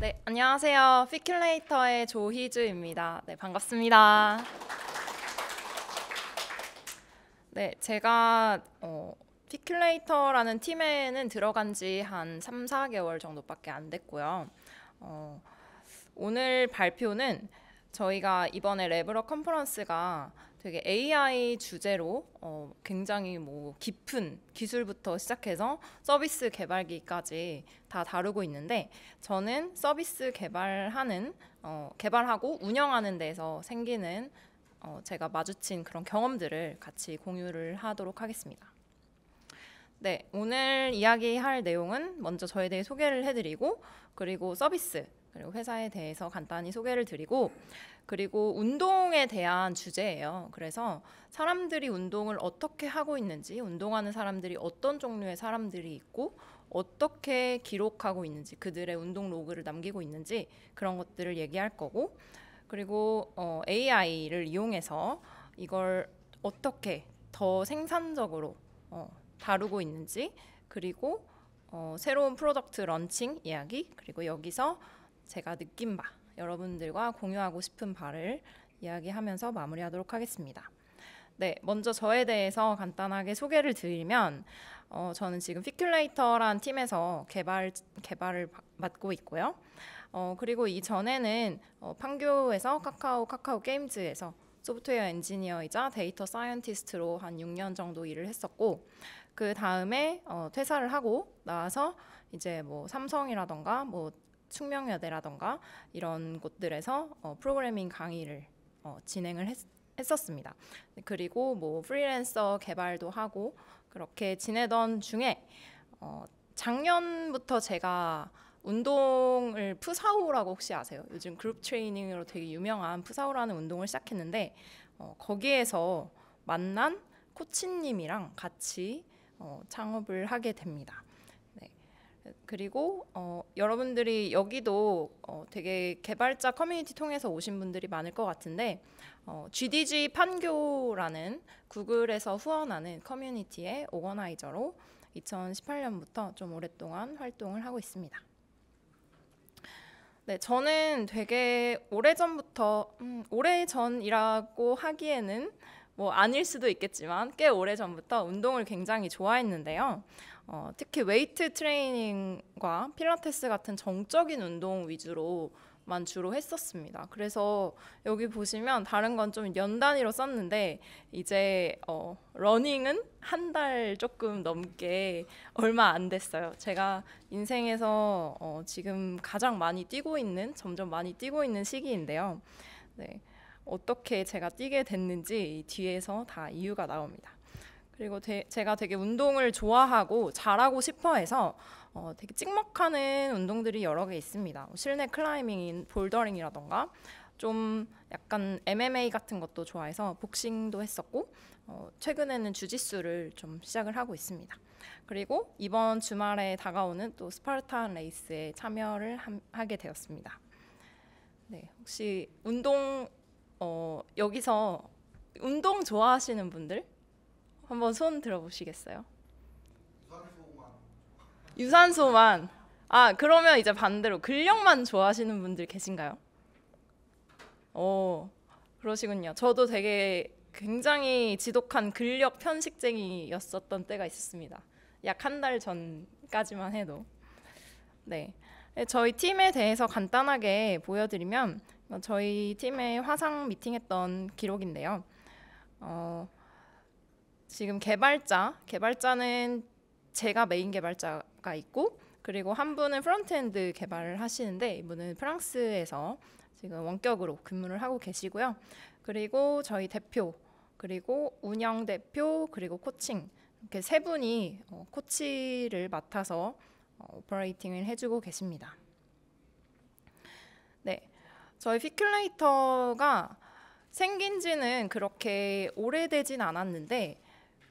네, 안녕하세요. 피큘레이터의 조희주입니다. 네, 반갑습니다. 네, 제가 어, 피큘레이터라는 팀에는 들어간 지 한 3, 4개월 정도밖에 안 됐고요. 어, 오늘 발표는 저희가 이번에 레브러 컨퍼런스가 되게 AI 주제로 어, 굉장히 뭐 깊은 기술부터 시작해서 서비스 개발기까지 다 다루고 있는데 저는 서비스 개발하는 어, 개발하고 운영하는 데서 생기는 어, 제가 마주친 그런 경험들을 같이 공유를 하도록 하겠습니다. 네, 오늘 이야기할 내용은 먼저 저에 대해 소개를 해드리고 그리고 서비스 그리고 회사에 대해서 간단히 소개를 드리고 그리고 운동에 대한 주제예요. 그래서 사람들이 운동을 어떻게 하고 있는지, 운동하는 사람들이 어떤 종류의 사람들이 있고, 어떻게 기록하고 있는지, 그들의 운동 로그를 남기고 있는지, 그런 것들을 얘기할 거고, 그리고 어, AI를 이용해서 이걸 어떻게 더 생산적으로 어, 다루고 있는지, 그리고 어, 새로운 프로덕트 런칭 이야기, 그리고 여기서 제가 느낀 바, 여러분들과 공유하고 싶은 바를 이야기하면서 마무리하도록 하겠습니다. 네, 먼저 저에 대해서 간단하게 소개를 드리면 어, 저는 지금 피큘레이터란 팀에서 개발 개발을 맡고 있고요. 어, 그리고 이 전에는 어, 판교에서 카카오 카카오 게임즈에서 소프트웨어 엔지니어이자 데이터 사이언티스트로 한 6년 정도 일을 했었고 그 다음에 어, 퇴사를 하고 나와서 이제 뭐 삼성이라던가 뭐 충명여대라던가 이런 곳들에서 어, 프로그래밍 강의를 어, 진행을 했, 했었습니다. 그리고 뭐 프리랜서 개발도 하고 그렇게 지내던 중에 어, 작년부터 제가 운동을 푸사오라고 혹시 아세요? 요즘 그룹 트레이닝으로 되게 유명한 푸사오라는 운동을 시작했는데 어, 거기에서 만난 코치님이랑 같이 어, 창업을 하게 됩니다. 그리고 어, 여러분들이 여기도 어, 되게 개발자 커뮤니티 통해서 오신 분들이 많을 것 같은데 어, GDG 판교라는 구글에서 후원하는 커뮤니티의 오거나이저로 2018년부터 좀 오랫동안 활동을 하고 있습니다. 네, 저는 되게 오래전부터 음, 오래전이라고 하기에는 뭐 아닐 수도 있겠지만 꽤 오래전부터 운동을 굉장히 좋아했는데요. 어, 특히 웨이트 트레이닝과 필라테스 같은 정적인 운동 위주로 만 주로 했었습니다. 그래서 여기 보시면 다른 건 좀연 단위로 썼는데 이제 어, 러닝은 한 달 조금 넘게 얼마 안 됐어요. 제가 인생에서 어, 지금 가장 많이 뛰고 있는 점점 많이 뛰고 있는 시기인데요. 네, 어떻게 제가 뛰게 됐는지 뒤에서 다 이유가 나옵니다. 그리고 데, 제가 되게 운동을 좋아하고 잘하고 싶어 해서 어, 되게 찍먹하는 운동들이 여러 개 있습니다. 뭐 실내 클라이밍인 볼더링이라던가 좀 약간 MMA 같은 것도 좋아해서 복싱도 했었고 어, 최근에는 주짓수를 좀 시작을 하고 있습니다. 그리고 이번 주말에 다가오는 또 스파르탄 레이스에 참여를 함, 하게 되었습니다. 네, 혹시 운동 어, 여기서 운동 좋아하시는 분들 한번 손 들어보시겠어요? 유산소만. 아, 그러면 이제 반대로 근력만 좋아하시는 분들 계신가요? 어, 그러시군요. 저도 되게 굉장히 지독한 근력 편식쟁이였었던 때가 있었습니다. 약 한 달 전까지만 해도. 네. 네. 저희 팀에 대해서 간단하게 보여드리면 저희 팀의 화상 미팅했던 기록인데요. 어, 지금 개발자, 개발자는 제가 메인 개발자가 있고 그리고 한 분은 프론트엔드 개발을 하시는데 이분은 프랑스에서 지금 원격으로 근무를 하고 계시고요. 그리고 저희 대표, 그리고 운영 대표, 그리고 코칭 이렇게 세 분이 어, 코치를 맡아서 어, 오퍼레이팅을 해주고 계십니다. 네, 저희 피큘레이터가 생긴 지는 그렇게 오래되진 않았는데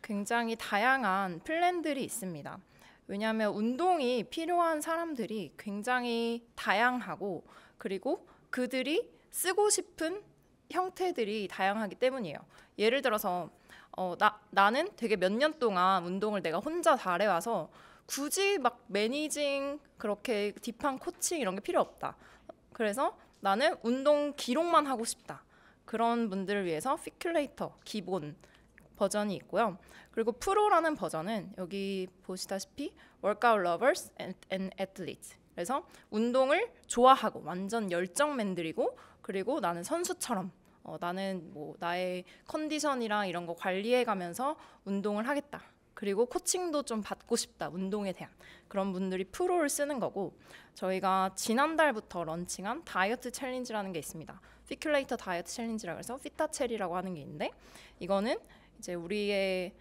굉장히 다양한 플랜들이 있습니다. 왜냐하면 운동이 필요한 사람들이 굉장히 다양하고 그리고 그들이 쓰고 싶은 형태들이 다양하기 때문이에요. 예를 들어서 어, 나, 나는 되게 몇 년 동안 운동을 내가 혼자 잘해와서 굳이 막 매니징 그렇게 딥한 코칭 이런 게 필요 없다. 그래서 나는 운동 기록만 하고 싶다. 그런 분들을 위해서 피큘레이터 기본 버전이 있고요. 그리고 프로라는 버전은 여기 보시다시피 workout lovers and athletes. 그래서 운동을 좋아하고 완전 열정맨들이고 그리고 나는 선수처럼 어, 나는 뭐 나의 컨디션이랑 이런 거 관리해 가면서 운동을 하겠다. 그리고 코칭도 좀 받고 싶다. 운동에 대한 그런 분들이 프로를 쓰는 거고 저희가 지난달부터 런칭한 다이어트 챌린지라는 게 있습니다. 피큘레이터 다이어트 챌린지라그래서 피타첼이라고 하는 게 있는데 이거는 이제 우리의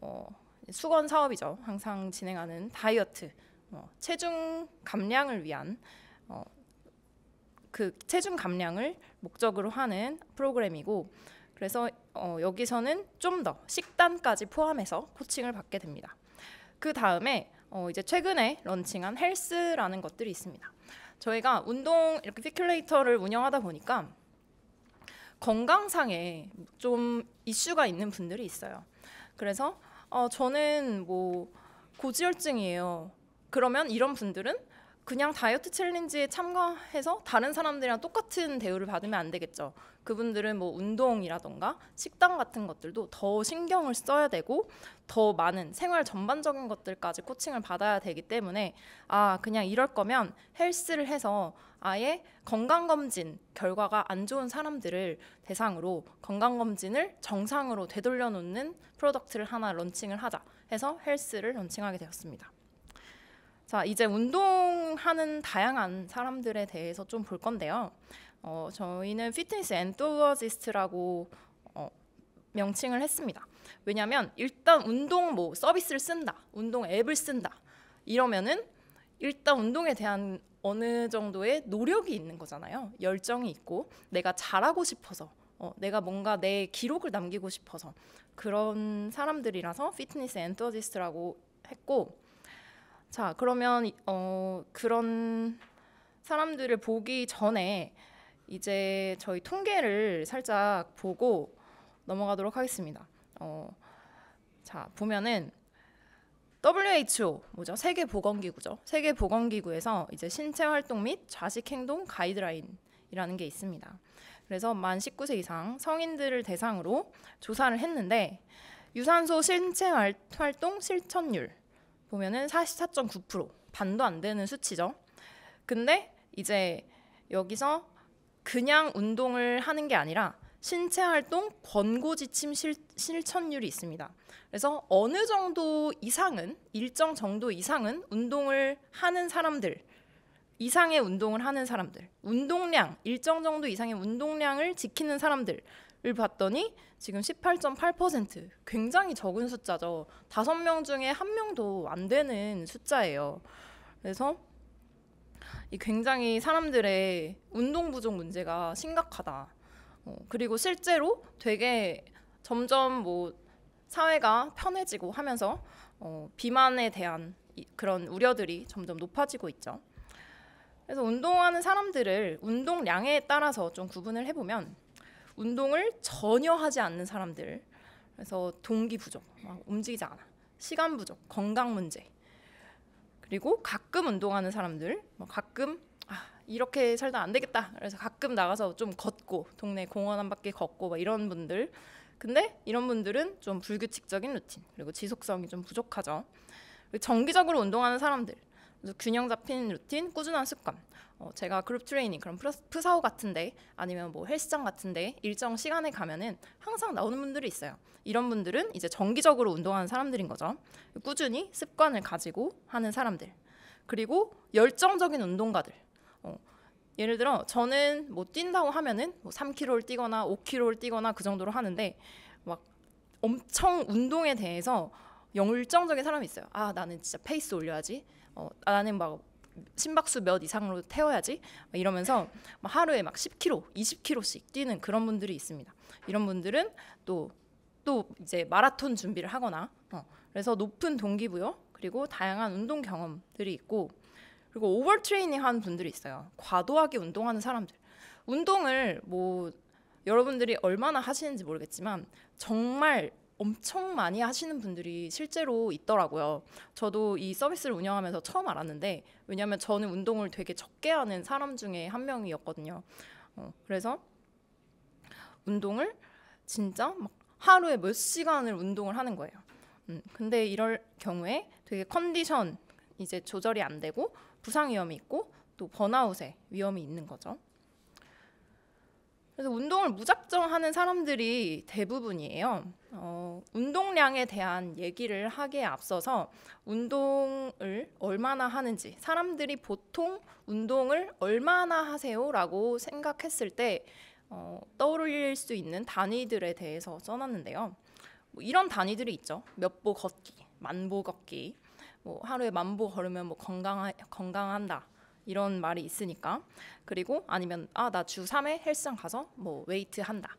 어, 수건 사업이죠. 항상 진행하는 다이어트, 어, 체중 감량을 위한 어, 그 체중 감량을 목적으로 하는 프로그램이고 그래서 어, 여기서는 좀 더 식단까지 포함해서 코칭을 받게 됩니다. 그 다음에 어, 이제 최근에 런칭한 헬스라는 것들이 있습니다. 저희가 운동 이렇게 피큘레이터를 운영하다 보니까 건강상에 좀 이슈가 있는 분들이 있어요. 그래서 어, 저는 뭐 고지혈증이에요. 그러면 이런 분들은 그냥 다이어트 챌린지에 참가해서 다른 사람들이랑 똑같은 대우를 받으면 안 되겠죠. 그분들은 뭐 운동이라던가 식단 같은 것들도 더 신경을 써야 되고 더 많은 생활 전반적인 것들까지 코칭을 받아야 되기 때문에 아, 그냥 이럴 거면 헬스를 해서 아예 건강검진 결과가 안 좋은 사람들을 대상으로 건강검진을 정상으로 되돌려 놓는 프로덕트를 하나 런칭을 하자 해서 헬스를 런칭하게 되었습니다. 자, 이제 운동하는 다양한 사람들에 대해서 좀 볼 건데요. 어, 저희는 피트니스 엔토어지스트라고 어, 명칭을 했습니다. 왜냐하면 일단 운동 뭐 서비스를 쓴다, 운동 앱을 쓴다 이러면은 일단 운동에 대한 어느 정도의 노력이 있는 거잖아요. 열정이 있고 내가 잘하고 싶어서 어, 내가 뭔가 내 기록을 남기고 싶어서 그런 사람들이라서 피트니스 엔터지스트라고 했고 자 그러면 어, 그런 사람들을 보기 전에 이제 저희 통계를 살짝 보고 넘어가도록 하겠습니다. 어, 자 보면은 WHO 뭐죠? 세계 보건기구죠. 세계 보건기구에서 이제 신체 활동 및 좌식 행동 가이드라인이라는 게 있습니다. 그래서 만 19세 이상 성인들을 대상으로 조사를 했는데 유산소 신체 활동 실천율 보면은 44.9% 반도 안 되는 수치죠. 근데 이제 여기서 그냥 운동을 하는 게 아니라 신체 활동 권고 지침 실, 실천율이 있습니다. 그래서 어느 정도 이상은 일정 정도 이상은 운동을 하는 사람들 이상의 운동을 하는 사람들, 운동량 일정 정도 이상의 운동량을 지키는 사람들을 봤더니 지금 18.8% 굉장히 적은 숫자죠. 다섯 명 중에 한 명도 안 되는 숫자예요. 그래서 이 굉장히 사람들의 운동 부족 문제가 심각하다. 어, 그리고 실제로 되게 점점 뭐 사회가 편해지고 하면서 어, 비만에 대한 이, 그런 우려들이 점점 높아지고 있죠. 그래서 운동하는 사람들을 운동량에 따라서 좀 구분을 해보면 운동을 전혀 하지 않는 사람들 그래서 동기 부족, 막 움직이지 않아, 시간 부족, 건강 문제 그리고 가끔 운동하는 사람들 뭐 가끔 이렇게 살다 안 되겠다. 그래서 가끔 나가서 좀 걷고 동네 공원 한 바퀴 걷고 막 이런 분들. 근데 이런 분들은 좀 불규칙적인 루틴 그리고 지속성이 좀 부족하죠. 정기적으로 운동하는 사람들. 균형 잡힌 루틴, 꾸준한 습관. 어, 제가 그룹 트레이닝 그런 프사오 같은데 아니면 뭐 헬스장 같은데 일정 시간에 가면은 항상 나오는 분들이 있어요. 이런 분들은 이제 정기적으로 운동하는 사람들인 거죠. 꾸준히 습관을 가지고 하는 사람들. 그리고 열정적인 운동가들. 어, 예를 들어 저는 뭐 뛴다고 하면은 뭐 3km를 뛰거나 5km를 뛰거나 그 정도로 하는데 막 엄청 운동에 대해서 열정적인 사람이 있어요. 아 나는 진짜 페이스 올려야지. 어, 아, 나는 막 심박수 몇 이상으로 태워야지 이러면서 하루에 막 10km, 20km씩 뛰는 그런 분들이 있습니다. 이런 분들은 또 또 이제 마라톤 준비를 하거나 어, 그래서 높은 동기부여 그리고 다양한 운동 경험들이 있고 그리고 오버트레이닝 하는 분들이 있어요. 과도하게 운동하는 사람들. 운동을 뭐 여러분들이 얼마나 하시는지 모르겠지만 정말 엄청 많이 하시는 분들이 실제로 있더라고요. 저도 이 서비스를 운영하면서 처음 알았는데 왜냐하면 저는 운동을 되게 적게 하는 사람 중에 한 명이었거든요. 어, 그래서 운동을 진짜 막 하루에 몇 시간을 운동을 하는 거예요. 음, 근데 이럴 경우에 되게 컨디션 이제 조절이 안 되고 부상 위험이 있고 또 번아웃의 위험이 있는 거죠. 그래서 운동을 무작정 하는 사람들이 대부분이에요. 어, 운동량에 대한 얘기를 하기에 앞서서 운동을 얼마나 하는지 사람들이 보통 운동을 얼마나 하세요라고 생각했을 때 어, 떠올릴 수 있는 단위들에 대해서 써놨는데요. 뭐 이런 단위들이 있죠. 몇 보 걷기, 만 보 걷기, 뭐 하루에 만보 걸으면 뭐 건강 건강한다. 이런 말이 있으니까 그리고 아니면 아 나주 3회 헬스장 가서 뭐 웨이트 한다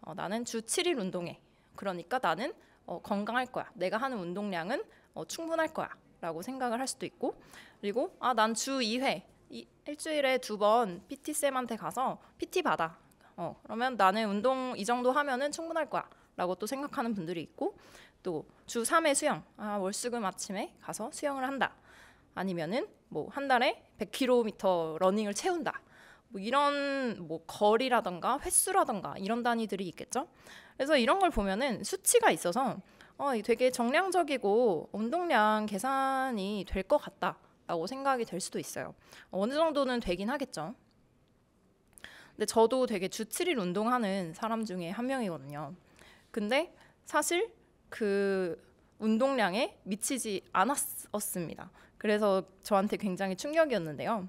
어, 나는 주 7일 운동해 그러니까 나는 어, 건강할 거야 내가 하는 운동량은 어, 충분할 거야 라고 생각을 할 수도 있고 그리고 아 난주 2회 이, 일주일에 두 번 PT쌤한테 가서 PT 받아 어, 그러면 나는 운동 이 정도 하면은 충분할 거야 라고 또 생각하는 분들이 있고 또주 3회 수영. 아, 월수금 아침에 가서 수영을 한다. 아니면은 뭐 한 달에 100km 러닝을 채운다. 뭐 이런 뭐 거리라던가 횟수라던가 이런 단위들이 있겠죠. 그래서 이런 걸 보면은 수치가 있어서 어, 되게 정량적이고 운동량 계산이 될 것 같다라고 생각이 될 수도 있어요. 어느 정도는 되긴 하겠죠. 근데 저도 되게 주 7일 운동하는 사람 중에 한 명이거든요. 근데 사실 그 운동량에 미치지 않았었습니다. 그래서 저한테 굉장히 충격이었는데요.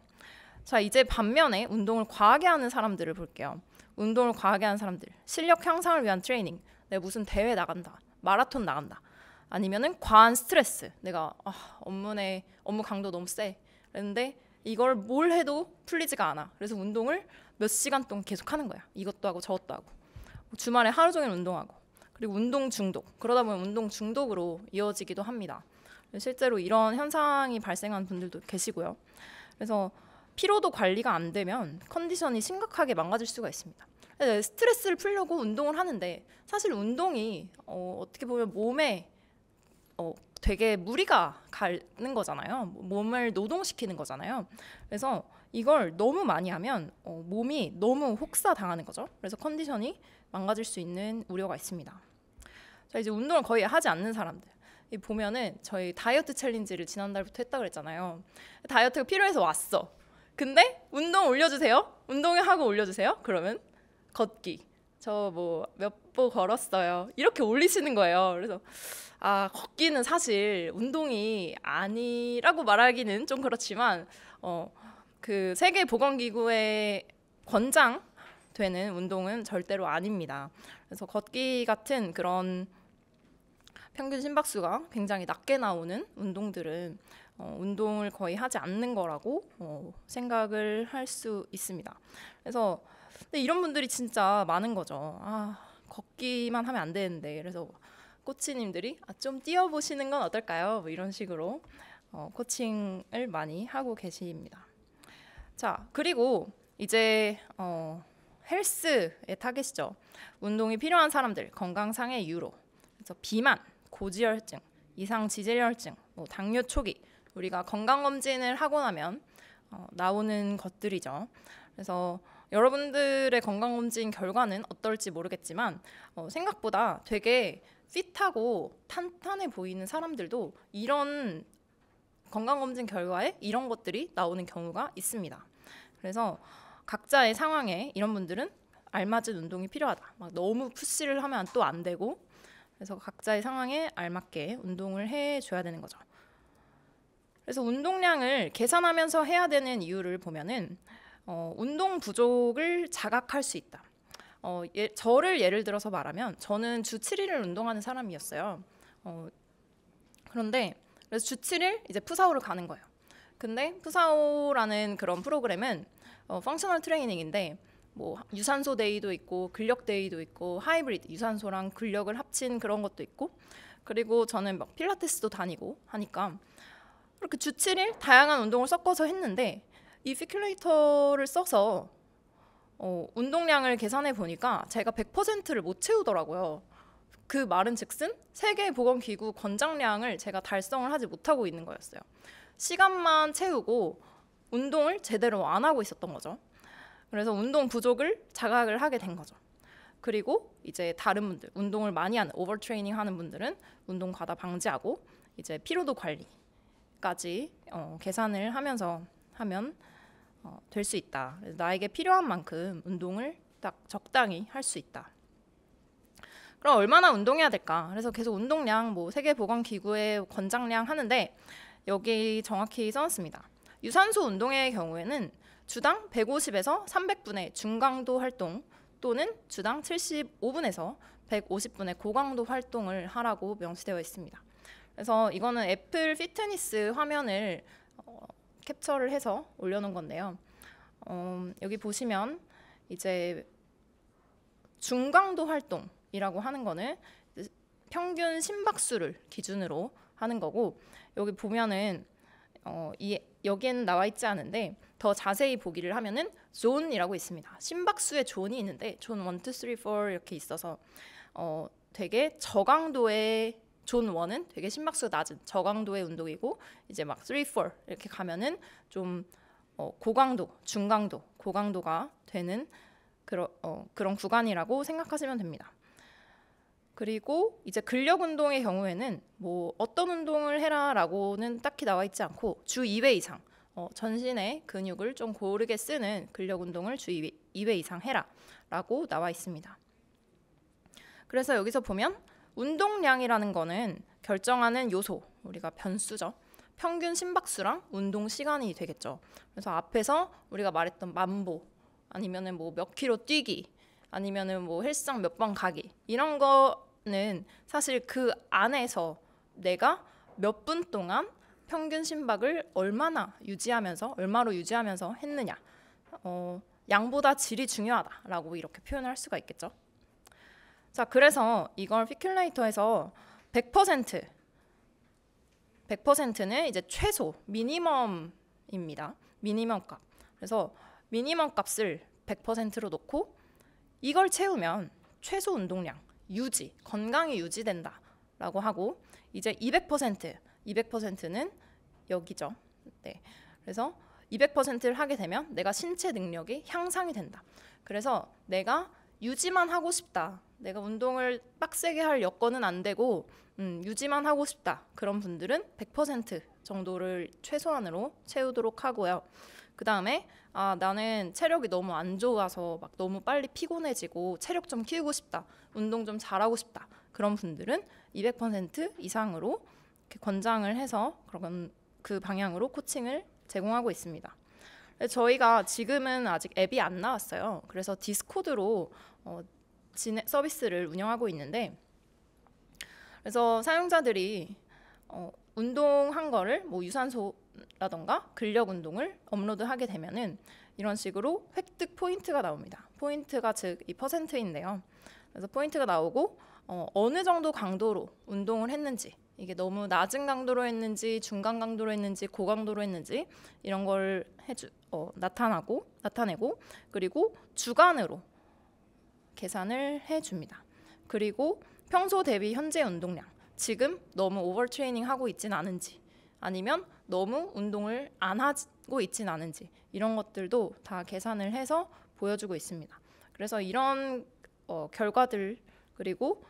자, 이제 반면에 운동을 과하게 하는 사람들을 볼게요. 운동을 과하게 하는 사람들. 실력 향상을 위한 트레이닝. 내가 무슨 대회 나간다. 마라톤 나간다. 아니면은 과한 스트레스. 내가 아, 업무에 업무 강도 너무 세. 그런데 이걸 뭘 해도 풀리지가 않아. 그래서 운동을 몇 시간 동안 계속 하는 거야. 이것도 하고 저것도 하고. 주말에 하루 종일 운동하고 그리고 운동 중독. 그러다 보면 운동 중독으로 이어지기도 합니다. 실제로 이런 현상이 발생한 분들도 계시고요. 그래서 피로도 관리가 안 되면 컨디션이 심각하게 망가질 수가 있습니다. 네, 스트레스를 풀려고 운동을 하는데 사실 운동이 어, 떻게 보면 몸에 어, 되게 무리가 가는 거잖아요. 몸을 노동시키는 거잖아요. 그래서 이걸 너무 많이 하면 어, 몸이 너무 혹사당하는 거죠. 그래서 컨디션이 망가질 수 있는 우려가 있습니다. 자 이제 운동을 거의 하지 않는 사람들 이 보면은 저희 다이어트 챌린지를 지난달부터 했다 그랬잖아요. 다이어트가 필요해서 왔어. 근데 운동 올려주세요. 운동 을 하고 올려주세요. 그러면 걷기. 저 뭐 몇 보 걸었어요. 이렇게 올리시는 거예요. 그래서 아 걷기는 사실 운동이 아니라고 말하기는 좀 그렇지만 어그 세계 보건 기구의 권장 되는 운동은 절대로 아닙니다. 그래서 걷기 같은 그런 평균 심박수가 굉장히 낮게 나오는 운동들은 어, 운동을 거의 하지 않는 거라고 어, 생각을 할 수 있습니다. 그래서 근데 이런 분들이 진짜 많은 거죠. 아 걷기만 하면 안 되는데 그래서 코치님들이 아, 좀 뛰어보시는 건 어떨까요? 뭐 이런 식으로 어, 코칭을 많이 하고 계십니다. 자, 그리고 이제 어, 헬스의 타겟이죠. 운동이 필요한 사람들, 건강상의 이유로. 그래서 비만, 고지혈증, 이상 지질혈증, 뭐 당뇨 초기. 우리가 건강 검진을 하고 나면 어, 나오는 것들이죠. 그래서 여러분들의 건강 검진 결과는 어떨지 모르겠지만 어, 생각보다 되게 핏하고 탄탄해 보이는 사람들도 이런 건강검진 결과에 이런 것들이 나오는 경우가 있습니다. 그래서 각자의 상황에 이런 분들은 알맞은 운동이 필요하다. 막 너무 푸시를 하면 또 안 되고 그래서 각자의 상황에 알맞게 운동을 해줘야 되는 거죠. 그래서 운동량을 계산하면서 해야 되는 이유를 보면은 어, 운동 부족을 자각할 수 있다. 어, 예, 저를 예를 들어서 말하면 저는 주 7일을 운동하는 사람이었어요. 어, 그런데 그래서 주 7일 이제 푸사오를 가는 거예요. 근데 푸사오라는 그런 프로그램은 어, 펑셔널 트레이닝인데 뭐 유산소 데이도 있고 근력 데이도 있고 하이브리드 유산소랑 근력을 합친 그런 것도 있고 그리고 저는 막 필라테스도 다니고 하니까 이렇게 주 7일 다양한 운동을 섞어서 했는데 이 피큘레이터를 써서 어, 운동량을 계산해 보니까 제가 100%를 못 채우더라고요. 그 말은즉슨 세계보건기구 권장량을 제가 달성을 하지 못하고 있는 거였어요. 시간만 채우고 운동을 제대로 안 하고 있었던 거죠. 그래서 운동 부족을 자각을 하게 된 거죠. 그리고 이제 다른 분들 운동을 많이 하는 오버트레이닝 하는 분들은 운동 과다 방지하고 이제 피로도 관리까지 어, 계산을 하면서 하면 어, 될 수 있다. 그래서 나에게 필요한 만큼 운동을 딱 적당히 할 수 있다. 그럼 얼마나 운동해야 될까? 그래서 계속 운동량, 뭐 세계보건기구의 권장량 하는데 여기 정확히 써놨습니다. 유산소 운동의 경우에는 주당 150에서 300분의 중강도 활동 또는 주당 75분에서 150분의 고강도 활동을 하라고 명시되어 있습니다. 그래서 이거는 애플 피트니스 화면을 어, 캡처를 해서 올려놓은 건데요. 어, 여기 보시면 이제 중강도 활동 이라고 하는 거는 평균 심박수를 기준으로 하는 거고 여기 보면은 어, 이, 여기에는 나와 있지 않은데 더 자세히 보기를 하면은 존이라고 있습니다. 심박수의 존이 있는데 존 1, 2, 3, 4 이렇게 있어서 어, 되게 저강도의 존 1은 되게 심박수 낮은 저강도의 운동이고 이제 막 3, 4 이렇게 가면은 좀 어, 고강도, 중강도, 고강도가 되는 그러, 어, 그런 구간이라고 생각하시면 됩니다. 그리고 이제 근력 운동의 경우에는 뭐 어떤 운동을 해라라고는 딱히 나와 있지 않고 주 2회 이상 어, 전신의 근육을 좀 고르게 쓰는 근력 운동을 주 2회, 2회 이상 해라라고 나와 있습니다. 그래서 여기서 보면 운동량이라는 거는 결정하는 요소 우리가 변수죠. 평균 심박수랑 운동 시간이 되겠죠. 그래서 앞에서 우리가 말했던 만보 아니면은 뭐몇 킬로 뛰기 아니면은 뭐 헬스장 몇 번 가기 이런 거는 사실 그 안에서 내가 몇 분 동안 평균 심박을 얼마나 유지하면서 얼마로 유지하면서 했느냐 어, 양보다 질이 중요하다라고 이렇게 표현할 을 수가 있겠죠. 자 그래서 이걸 피큘레이터에서 100% 100%는 이제 최소 미니멈입니다. 미니멈 값. 그래서 미니멈 값을 100%로 놓고 이걸 채우면 최소 운동량 유지, 건강이 유지된다라고 하고 이제 200% 200%는 여기죠. 네. 그래서 200%를 하게 되면 내가 신체 능력이 향상이 된다. 그래서 내가 유지만 하고 싶다. 내가 운동을 빡세게 할 여건은 안 되고 음, 유지만 하고 싶다. 그런 분들은 100% 정도를 최소한으로 채우도록 하고요. 그 다음에 아 나는 체력이 너무 안 좋아서 막 너무 빨리 피곤해지고 체력 좀 키우고 싶다 운동 좀 잘하고 싶다 그런 분들은 200% 이상으로 권장을 해서 그런 그 방향으로 코칭을 제공하고 있습니다. 저희가 지금은 아직 앱이 안 나왔어요. 그래서 디스코드로 어, 진해, 서비스를 운영하고 있는데 그래서 사용자들이 어, 운동한 거를 뭐 유산소 라던가 근력 운동을 업로드하게 되면은 이런 식으로 획득 포인트가 나옵니다. 포인트가 즉이 퍼센트인데요. 그래서 포인트가 나오고 어, 어느 정도 강도로 운동을 했는지 이게 너무 낮은 강도로 했는지 중간 강도로 했는지 고강도로 했는지 이런 걸 해주, 어, 나타나고 나타내고 그리고 주간으로 계산을 해줍니다. 그리고 평소 대비 현재 운동량 지금 너무 오버트레이닝 하고 있진 않은지 아니면 너무 운동을 안 하고 있진 않은지 이런 것들도 다 계산을 해서 보여주고 있습니다. 그래서 이런 어, 결과들 그리고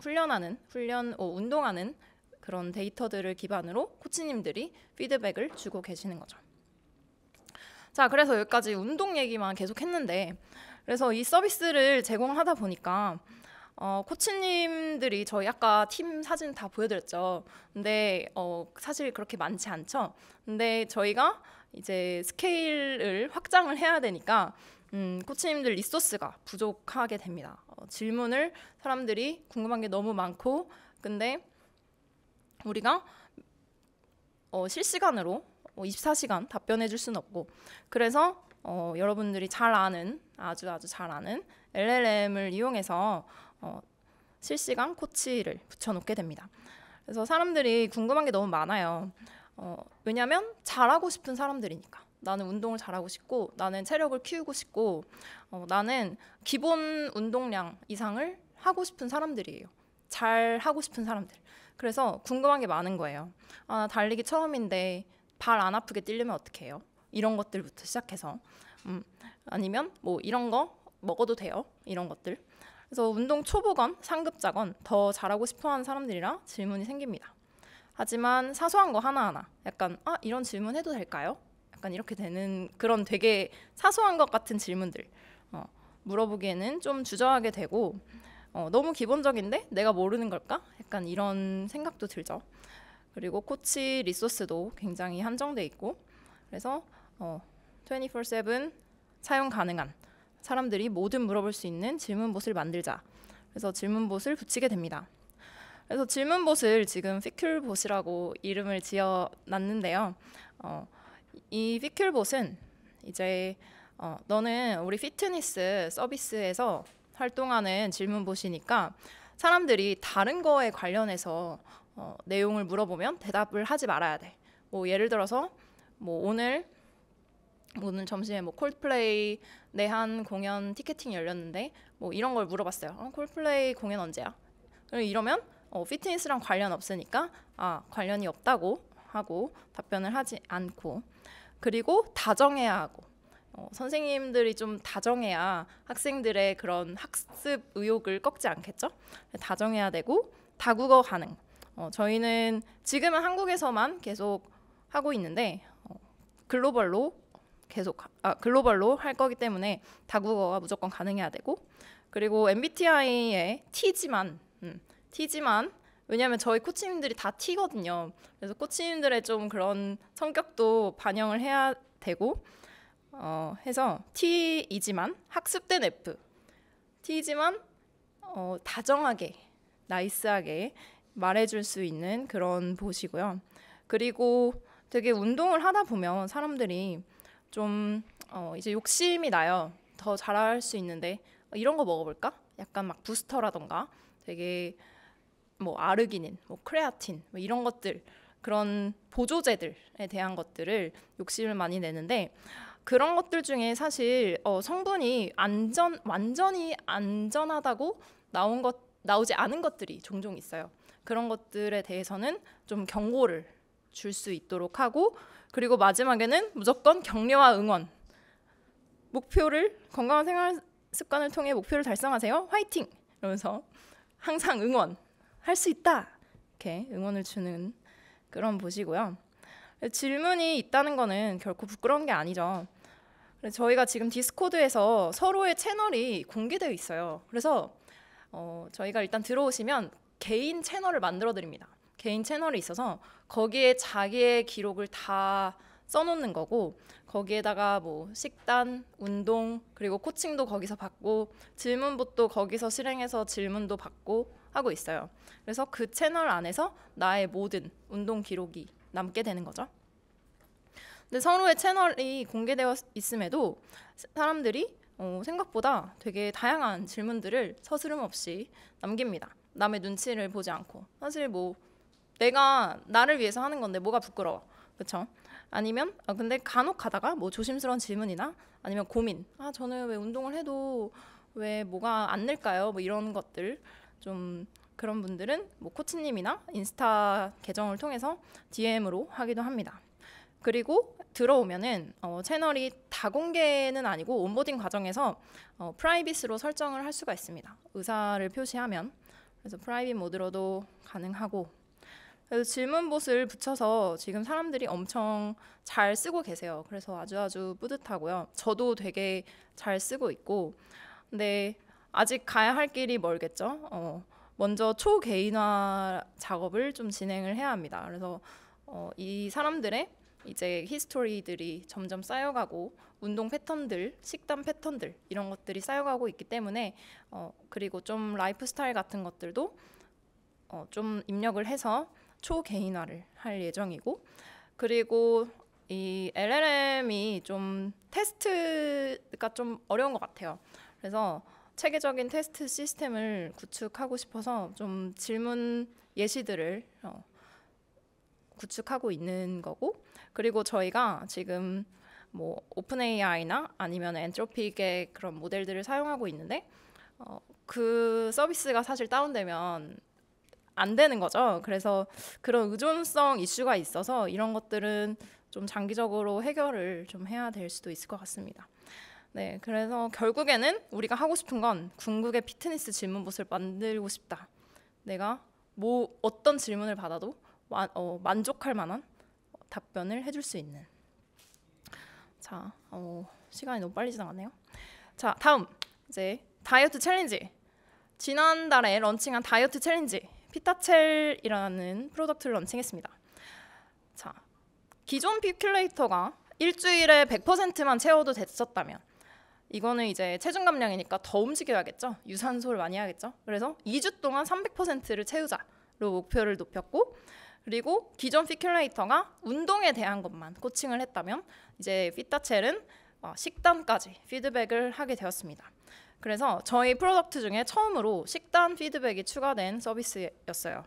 훈련하는 훈련 어, 운동하는 그런 데이터들을 기반으로 코치님들이 피드백을 주고 계시는 거죠. 자, 그래서 여기까지 운동 얘기만 계속 했는데, 그래서 이 서비스를 제공하다 보니까 어, 코치님들이 저희 아까 팀 사진 다 보여드렸죠. 근데 어, 사실 그렇게 많지 않죠. 근데 저희가 이제 스케일을 확장을 해야 되니까 음, 코치님들 리소스가 부족하게 됩니다. 어, 질문을 사람들이 궁금한 게 너무 많고 근데 우리가 어, 실시간으로 어, 24시간 답변해 줄 수는 없고 그래서 어, 여러분들이 잘 아는 아주 아주 잘 아는 LLM을 이용해서 어, 실시간 코치를 붙여놓게 됩니다. 그래서 사람들이 궁금한 게 너무 많아요. 어, 왜냐하면 잘하고 싶은 사람들이니까. 나는 운동을 잘하고 싶고 나는 체력을 키우고 싶고 어, 나는 기본 운동량 이상을 하고 싶은 사람들이에요. 잘 하고 싶은 사람들. 그래서 궁금한 게 많은 거예요. 아, 달리기 처음인데 발 안 아프게 뛰려면 어떻게 해요? 이런 것들부터 시작해서 음, 아니면 뭐 이런 거 먹어도 돼요? 이런 것들. 그래서 운동 초보건 상급자건 더 잘하고 싶어하는 사람들이라 질문이 생깁니다. 하지만 사소한 거 하나하나 약간 아 이런 질문 해도 될까요? 약간 이렇게 되는 그런 되게 사소한 것 같은 질문들 어, 물어보기에는 좀 주저하게 되고 어, 너무 기본적인데 내가 모르는 걸까? 약간 이런 생각도 들죠. 그리고 코치 리소스도 굉장히 한정돼 있고 그래서 어, 24/7 사용 가능한 사람들이 모든 물어볼 수 있는 질문봇을 만들자. 그래서 질문봇을 붙이게 됩니다. 그래서 질문봇을 지금 피큘봇이라고 이름을 지어 놨는데요. 어, 이 피큘봇은 이제 어, 너는 우리 피트니스 서비스에서 활동하는 질문봇이니까 사람들이 다른 거에 관련해서 어, 내용을 물어보면 대답을 하지 말아야 돼. 뭐 예를 들어서 뭐 오늘 오늘 점심에 뭐 콜플레이 내한 공연 티켓팅 열렸는데 뭐 이런 걸 물어봤어요. 어, 콜플레이 공연 언제야? 그 이러면 어, 피트니스랑 관련 없으니까 아 관련이 없다고 하고 답변을 하지 않고 그리고 다정해야 하고 어, 선생님들이 좀 다정해야 학생들의 그런 학습 의욕을 꺾지 않겠죠? 다정해야 되고 다국어 가능. 어, 저희는 지금은 한국에서만 계속 하고 있는데 어, 글로벌로 계속 아, 글로벌로 할 거기 때문에 다국어가 무조건 가능해야 되고 그리고 MBTI의 T지만 음, T지만 왜냐하면 저희 코치님들이 다 T거든요. 그래서 코치님들의 좀 그런 성격도 반영을 해야 되고 어, 해서 T이지만 학습된 F T지만 어, 다정하게 나이스하게 말해줄 수 있는 그런 보시고요 그리고 되게 운동을 하다 보면 사람들이 좀 어, 이제 욕심이 나요. 더 잘할 수 있는데 이런 거 먹어볼까? 약간 막 부스터라던가 되게 뭐 아르기닌, 뭐 크레아틴 뭐 이런 것들 그런 보조제들에 대한 것들을 욕심을 많이 내는데 그런 것들 중에 사실 어, 성분이 안전 완전히 안전하다고 나온 것 나오지 않은 것들이 종종 있어요. 그런 것들에 대해서는 좀 경고를 줄 수 있도록 하고 그리고 마지막에는 무조건 격려와 응원. 목표를 건강한 생활 습관을 통해 목표를 달성하세요. 화이팅! 이러면서 항상 응원. 할 수 있다. 이렇게 응원을 주는 그런 보시고요. 질문이 있다는 거는 결코 부끄러운 게 아니죠. 저희가 지금 디스코드에서 서로의 채널이 공개되어 있어요. 그래서 어, 저희가 일단 들어오시면 개인 채널을 만들어 드립니다. 개인 채널이 있어서 거기에 자기의 기록을 다 써놓는 거고 거기에다가 뭐 식단, 운동 그리고 코칭도 거기서 받고 질문봇도 거기서 실행해서 질문도 받고 하고 있어요. 그래서 그 채널 안에서 나의 모든 운동 기록이 남게 되는 거죠. 근데 서로의 채널이 공개되어 있음에도 사람들이 어, 생각보다 되게 다양한 질문들을 서스름 없이 남깁니다. 남의 눈치를 보지 않고 사실 뭐 내가 나를 위해서 하는 건데 뭐가 부끄러워 그쵸 아니면 아 근데 간혹 가다가뭐 조심스러운 질문이나 아니면 고민 아 저는 왜 운동을 해도 왜 뭐가 안 늘까요 뭐 이런 것들 좀 그런 분들은 뭐 코치님이나 인스타 계정을 통해서 DM으로 하기도 합니다. 그리고 들어오면은 어, 채널이 다공개는 아니고 온보딩 과정에서 어, 프라이빗으로 설정을 할 수가 있습니다. 의사를 표시하면 그래서 프라이빗 모드로도 가능하고 그래서 질문봇을 붙여서 지금 사람들이 엄청 잘 쓰고 계세요. 그래서 아주 아주 뿌듯하고요. 저도 되게 잘 쓰고 있고, 근데 아직 가야 할 길이 멀겠죠. 어, 먼저 초개인화 작업을 좀 진행을 해야 합니다. 그래서 어, 이 사람들의 이제 히스토리들이 점점 쌓여가고 운동 패턴들, 식단 패턴들 이런 것들이 쌓여가고 있기 때문에 어, 그리고 좀 라이프 스타일 같은 것들도 어, 좀 입력을 해서 초개인화를 할 예정이고 그리고 이 LLM이 좀 테스트가 좀 어려운 것 같아요. 그래서 체계적인 테스트 시스템을 구축하고 싶어서 좀 질문 예시들을 어, 구축하고 있는 거고 그리고 저희가 지금 뭐 오픈 AI나 아니면 엔트로픽의 그런 모델들을 사용하고 있는데 어, 그 서비스가 사실 다운되면 안 되는 거죠. 그래서 그런 의존성 이슈가 있어서 이런 것들은 좀 장기적으로 해결을 좀 해야 될 수도 있을 것 같습니다. 네, 그래서 결국에는 우리가 하고 싶은 건 궁극의 피트니스 질문봇을 만들고 싶다. 내가 뭐 어떤 질문을 받아도 와, 어, 만족할 만한 답변을 해줄 수 있는. 자, 어, 시간이 너무 빨리 지나갔네요. 자, 다음 이제 다이어트 챌린지. 지난달에 런칭한 다이어트 챌린지 피타첼이라는 프로덕트를 런칭했습니다. 자, 기존 피큘레이터가 일주일에 100%만 채워도 됐었다면 이거는 이제 체중 감량이니까 더 움직여야겠죠. 유산소를 많이 해야겠죠. 그래서 2주 동안 300%를 채우자로 목표를 높였고 그리고 기존 피큘레이터가 운동에 대한 것만 코칭을 했다면 이제 피타첼은 어, 식단까지 피드백을 하게 되었습니다. 그래서 저희 프로덕트 중에 처음으로 식단 피드백이 추가된 서비스였어요.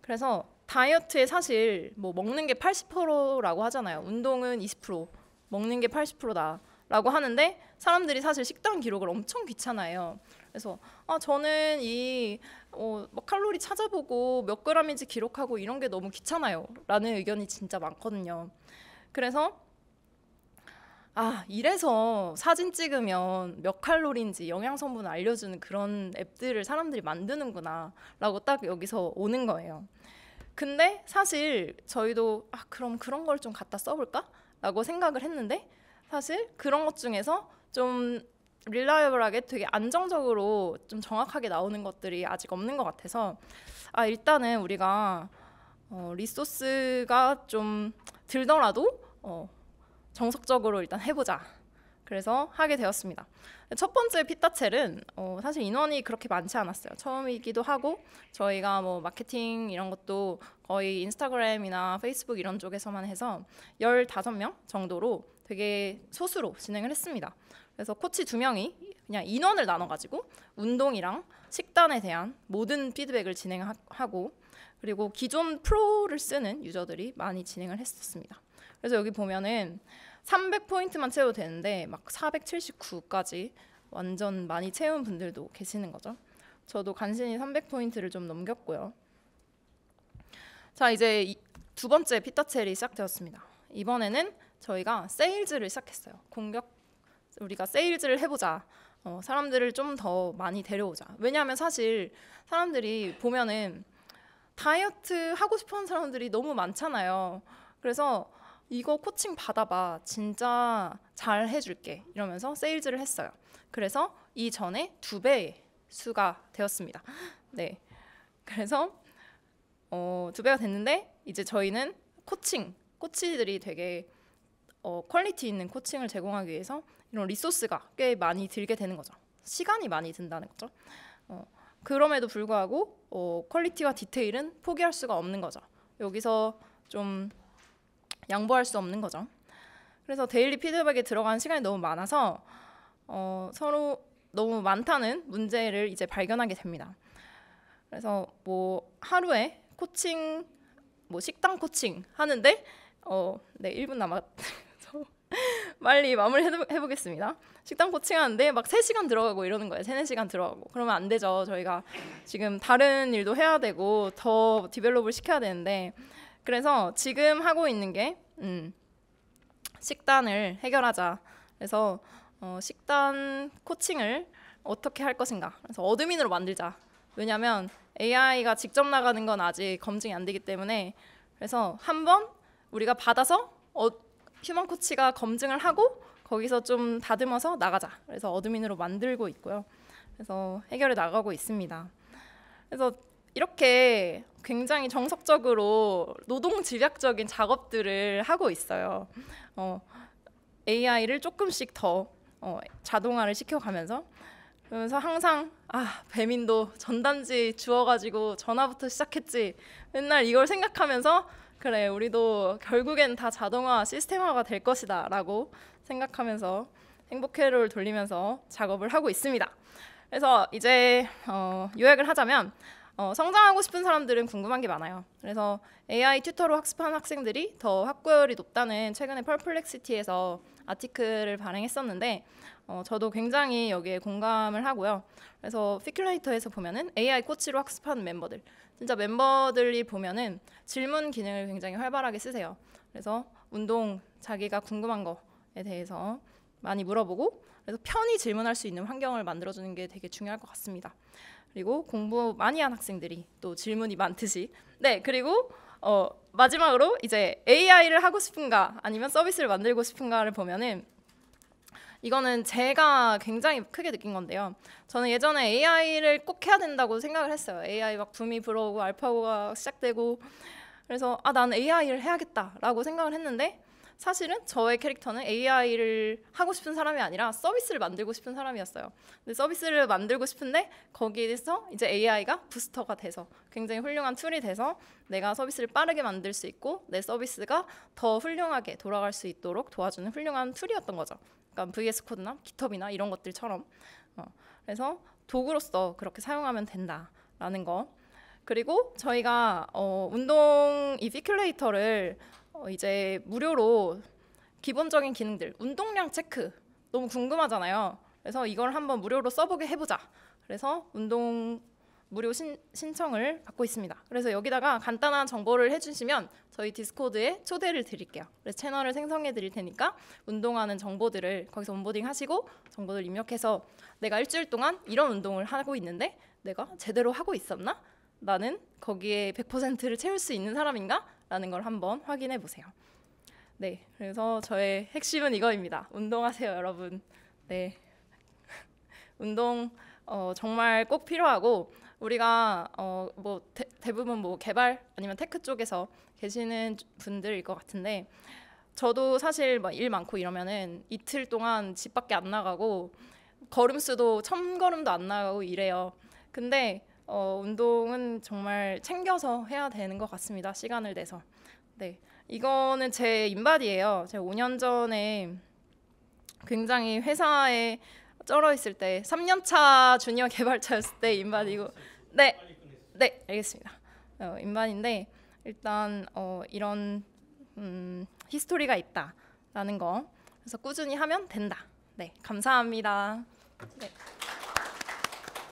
그래서 다이어트에 사실 뭐 먹는 게 80%라고 하잖아요. 운동은 20%, 먹는 게 80%다. 라고 하는데 사람들이 사실 식단 기록을 엄청 귀찮아요. 그래서 아 저는 이 어, 칼로리 찾아보고 몇 그램인지 기록하고 이런 게 너무 귀찮아요. 라는 의견이 진짜 많거든요. 그래서 아 이래서 사진 찍으면 몇 칼로리인지 영양 성분 알려주는 그런 앱들을 사람들이 만드는구나라고 딱 여기서 오는 거예요. 근데 사실 저희도 아 그럼 그런 걸 좀 갖다 써볼까라고 생각을 했는데 사실 그런 것 중에서 좀 릴라이블하게 되게 안정적으로 좀 정확하게 나오는 것들이 아직 없는 것 같아서 아 일단은 우리가 어, 리소스가 좀 들더라도 어, 정석적으로 일단 해보자. 그래서 하게 되었습니다. 첫 번째 피타첼은 어, 사실 인원이 그렇게 많지 않았어요. 처음이기도 하고 저희가 뭐 마케팅 이런 것도 거의 인스타그램이나 페이스북 이런 쪽에서만 해서 15명 정도로 되게 소수로 진행을 했습니다. 그래서 코치 두 명이 그냥 인원을 나눠가지고 운동이랑 식단에 대한 모든 피드백을 진행하고 그리고 기존 프로를 쓰는 유저들이 많이 진행을 했었습니다. 그래서 여기 보면은 300포인트만 채워도 되는데 막 479까지 완전 많이 채운 분들도 계시는 거죠. 저도 간신히 300포인트를 좀 넘겼고요. 자, 이제 이, 두 번째 피터첼이 시작되었습니다. 이번에는 저희가 세일즈를 시작했어요. 공격 우리가 세일즈를 해보자. 어, 사람들을 좀 더 많이 데려오자. 왜냐하면 사실 사람들이 보면은 다이어트 하고 싶은 사람들이 너무 많잖아요. 그래서 이거 코칭 받아봐. 진짜 잘 해줄게. 이러면서 세일즈를 했어요. 그래서 이전에 두 배의 수가 되었습니다. 네. 그래서 어, 두 배가 됐는데 이제 저희는 코칭, 코치들이 되게 어, 퀄리티 있는 코칭을 제공하기 위해서 이런 리소스가 꽤 많이 들게 되는 거죠. 시간이 많이 든다는 거죠. 어, 그럼에도 불구하고 어, 퀄리티와 디테일은 포기할 수가 없는 거죠. 여기서 좀 양보할 수 없는 거죠. 그래서 데일리 피드백에 들어가 시간이 너무 많아서 어, 서로 너무 많다는 문제를 이제 발견하게 됩니다. 그래서 뭐 하루에 코칭, 뭐 식당 코칭 하는데 어, 네 1분 남았서 빨리 마무리 해보겠습니다. 식당 코칭하는데 막 3시간 들어가고 이러는 거예요. 3, 4시간 들어가고. 그러면 안 되죠. 저희가 지금 다른 일도 해야 되고 더 디벨롭을 시켜야 되는데 그래서 지금 하고 있는 게 음, 식단을 해결하자. 그래서 어, 식단 코칭을 어떻게 할 것인가. 그래서 어드민으로 만들자. 왜냐하면 AI가 직접 나가는 건 아직 검증이 안 되기 때문에 그래서 한번 우리가 받아서 어, 휴먼 코치가 검증을 하고 거기서 좀 다듬어서 나가자. 그래서 어드민으로 만들고 있고요. 그래서 해결해 나가고 있습니다. 그래서 이렇게 굉장히 정석적으로 노동 집약적인 작업들을 하고 있어요. 어, AI를 조금씩 더 어, 자동화를 시켜가면서 그래서 항상 아 배민도 전단지 주워가지고 전화부터 시작했지 맨날 이걸 생각하면서 그래 우리도 결국엔 다 자동화 시스템화가 될 것이다 라고 생각하면서 행복회로를 돌리면서 작업을 하고 있습니다 그래서 이제 어, 요약을 하자면 어, 성장하고 싶은 사람들은 궁금한 게 많아요. 그래서 AI 튜터로 학습한 학생들이 더 학구열이 높다는 최근에 펄플렉시티에서 아티클을 발행했었는데 어, 저도 굉장히 여기에 공감을 하고요. 그래서 피큘레이터에서 보면은 AI 코치로 학습한 멤버들 진짜 멤버들이 보면은 질문 기능을 굉장히 활발하게 쓰세요. 그래서 운동 자기가 궁금한 거에 대해서 많이 물어보고 그래서 편히 질문할 수 있는 환경을 만들어주는 게 되게 중요할 것 같습니다. 그리고 공부 많이 한 학생들이 또 질문이 많듯이 네 그리고 어 마지막으로 이제 AI를 하고 싶은가 아니면 서비스를 만들고 싶은가를 보면은 이거는 제가 굉장히 크게 느낀 건데요. 저는 예전에 AI를 꼭 해야 된다고 생각을 했어요. AI 막 붐이 불어오고 알파고가 시작되고 그래서 아 나는 AI를 해야겠다라고 생각을 했는데 사실은 저의 캐릭터는 AI를 하고 싶은 사람이 아니라 서비스를 만들고 싶은 사람이었어요. 근데 서비스를 만들고 싶은데 거기에서 이제 AI가 부스터가 돼서 굉장히 훌륭한 툴이 돼서 내가 서비스를 빠르게 만들 수 있고 내 서비스가 더 훌륭하게 돌아갈 수 있도록 도와주는 훌륭한 툴이었던 거죠. 그러니까 VS 코드나 깃허이나 이런 것들처럼 어, 그래서 도구로서 그렇게 사용하면 된다라는 거. 그리고 저희가 어, 운동 이 피큘레이터를 어, 이제 무료로 기본적인 기능들 운동량 체크 너무 궁금하잖아요. 그래서 이걸 한번 무료로 써보게 해보자. 그래서 운동 무료 신, 청을 받고 있습니다. 그래서 여기다가 간단한 정보를 해주시면 저희 디스코드에 초대를 드릴게요. 그래서 채널을 생성해 드릴 테니까 운동하는 정보들을 거기서 온보딩 하시고 정보를 입력해서 내가 일주일 동안 이런 운동을 하고 있는데 내가 제대로 하고 있었나? 나는 거기에 100%를 채울 수 있는 사람인가? 라는 걸 한번 확인해 보세요. 네, 그래서 저의 핵심은 이거입니다. 운동하세요, 여러분. 네. 운동 어, 정말 꼭 필요하고 우리가 어, 뭐 대, 대부분 뭐 개발 아니면 테크 쪽에서 계시는 분들일 것 같은데 저도 사실 막일 많고 이러면은 이틀 동안 집 밖에 안 나가고 걸음수도 천 걸음도 안 나가고 이래요. 근데 어, 운동은 정말 챙겨서 해야 되는 것 같습니다. 시간을 내서. 네. 이거는 제 인바디예요. 제가 5년 전에 굉장히 회사에 쩔어 있을 때 3년차 주니어 개발자였을 때 인바디고 아, 네. 네, 알겠습니다. 어, 인바디인데 일단 어, 이런 음, 히스토리가 있다라는 거. 그래서 꾸준히 하면 된다. 네, 감사합니다. 네.